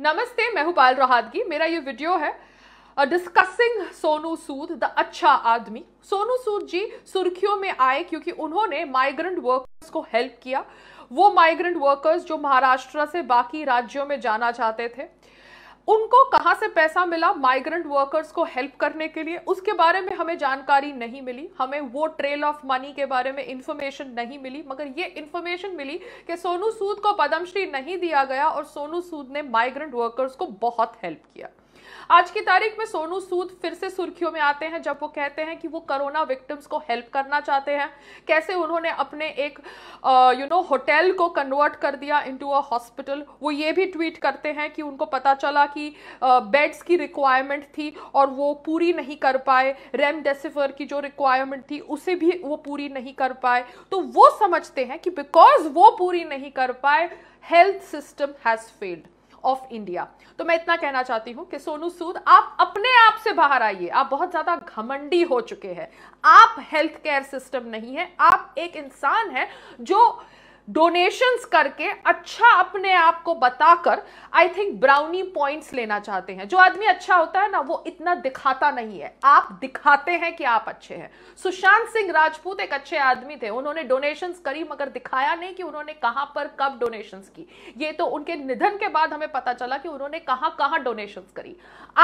नमस्ते मैं हूं पायल रोहादगी मेरा ये वीडियो है डिस्कसिंग सोनू सूद द अच्छा आदमी सोनू सूद जी सुर्खियों में आए क्योंकि उन्होंने माइग्रेंट वर्कर्स को हेल्प किया वो माइग्रेंट वर्कर्स जो महाराष्ट्र से बाकी राज्यों में जाना चाहते थे उनको कहां से पैसा मिला माइग्रेंट वर्कर्स को हेल्प करने के लिए उसके बारे में हमें जानकारी नहीं मिली हमें वो ट्रेल ऑफ मनी के बारे में इंफॉर्मेशन नहीं मिली मगर ये इंफॉर्मेशन मिली कि सोनू सूद को पद्मश्री नहीं दिया गया और सोनू सूद ने माइग्रेंट वर्कर्स को बहुत हेल्प किया आज की तारीख में सोनू सूद फिर से सुर्खियों में आते हैं जब वो कहते हैं कि वो कोरोना विक्टिम्स को हेल्प करना चाहते हैं कैसे उन्होंने अपने एक यू नो होटल को कन्वर्ट कर दिया इनटू अ हॉस्पिटल वो ये भी ट्वीट करते हैं कि उनको पता चला कि बेड्स की रिक्वायरमेंट थी और वो पूरी नहीं कर पाए रेमडेसिविर की जो रिक्वायरमेंट थी उसे भी वो पूरी नहीं कर पाए तो वो समझते हैं कि बिकॉज वो पूरी नहीं कर पाए health system has failed of India तो मैं इतना कहना चाहती हूं कि सोनू सूद आप अपने आप से बाहर आइए आप बहुत ज्यादा घमंडी हो चुके हैं आप हेल्थ केयर सिस्टम नहीं है आप एक इंसान है जो डोनेशंस करके अच्छा अपने आप को बताकर आई थिंक ब्राउनी पॉइंट्स लेना चाहते हैं जो आदमी अच्छा होता है ना वो इतना दिखाता नहीं है आप दिखाते हैं कि आप अच्छे हैं सुशांत सिंह राजपूत एक अच्छे आदमी थे उन्होंने डोनेशंस करी मगर दिखाया नहीं कि उन्होंने कहां पर कब डोनेशंस की ये तो उनके निधन के बाद हमें पता चला कि उन्होंने कहां कहां डोनेशंस करी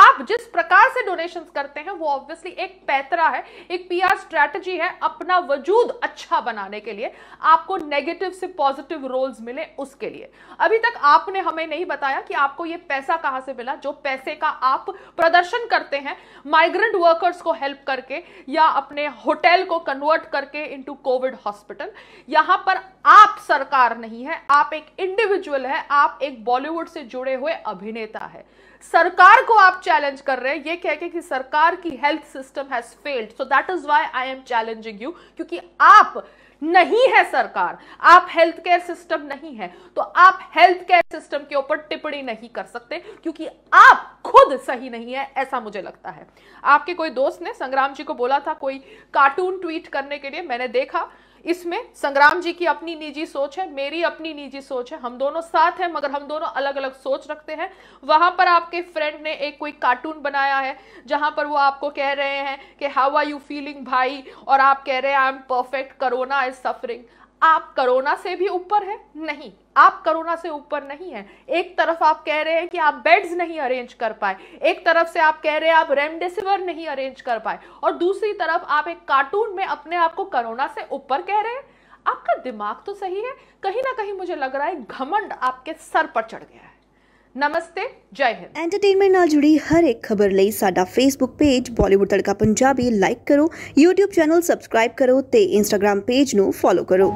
आप जिस प्रकार से डोनेशंस करते हैं वो ऑब्वियसली एक पैतरा है एक पीआर स्ट्रैटेजी है अपना वजूद अच्छा बनाने के लिए आपको नेगेटिव से पॉजिटिव रोल्स मिले उसके लिए अभी तक आपने हमें नहीं बताया कि आपको ये पैसा कहां से मिला जो पैसे का आप प्रदर्शन करते हैं माइग्रेंट वर्कर्स को हेल्प करके या अपने होटल को कन्वर्ट करके इनटू कोविड हॉस्पिटल यहां पर आप सरकार नहीं है आप एक इंडिविजुअल है आप एक बॉलीवुड से जुड़े हुए अभिनेता है सरकार को आप चैलेंज कर रहे हैं ये कह के कि सरकार की health system has failed so that is why I am challenging you क्योंकि आप नहीं है सरकार आप हेल्थ केयर सिस्टम नहीं है तो आप हेल्थ केयर सिस्टम के ऊपर टिप्पणी नहीं कर सकते क्योंकि आप खुद सही नहीं है ऐसा मुझे लगता है आपके कोई दोस्त ने संग्राम जी को बोला था कोई कार्टून ट्वीट करने के लिए मैंने देखा इसमें संग्राम जी की अपनी निजी सोच है मेरी अपनी निजी सोच है हम दोनों साथ हैं मगर हम दोनों अलग अलग सोच रखते हैं वहां पर आपके फ्रेंड ने एक कोई कार्टून बनाया है जहां पर वो आपको कह रहे हैं कि हाउ आर यू फीलिंग भाई और आप कह रहे हैं I am perfect corona is suffering आप कोरोना से भी ऊपर है नहीं आप कोरोना से ऊपर नहीं है एक तरफ आप कह रहे हैं कि आप बेड्स नहीं अरेंज कर पाए एक तरफ से आप कह रहे हैं आप रेमडेसिविर नहीं अरेंज कर पाए और दूसरी तरफ आप एक कार्टून में अपने आप को कोरोना से ऊपर कह रहे हैं आपका दिमाग तो सही है कहीं ना कहीं मुझे लग रहा है घमंड आपके सर पर चढ़ गया है ਨਮਸਤੇ ਜੈ ਹਿੰਦ ਐਂਟਰਟੇਨਮੈਂਟ ਨਾਲ ਜੁੜੀ ਹਰ ਇੱਕ ਖਬਰ ਲਈ ਸਾਡਾ Facebook page Bollywood Tadka Punjabi like ਕਰੋ YouTube ਚੈਨਲ ਸਬਸਕ੍ਰਾਈਬ ਕਰੋ ਤੇ Instagram ਪੇਜ ਨੂੰ ਫੋਲੋ ਕਰੋ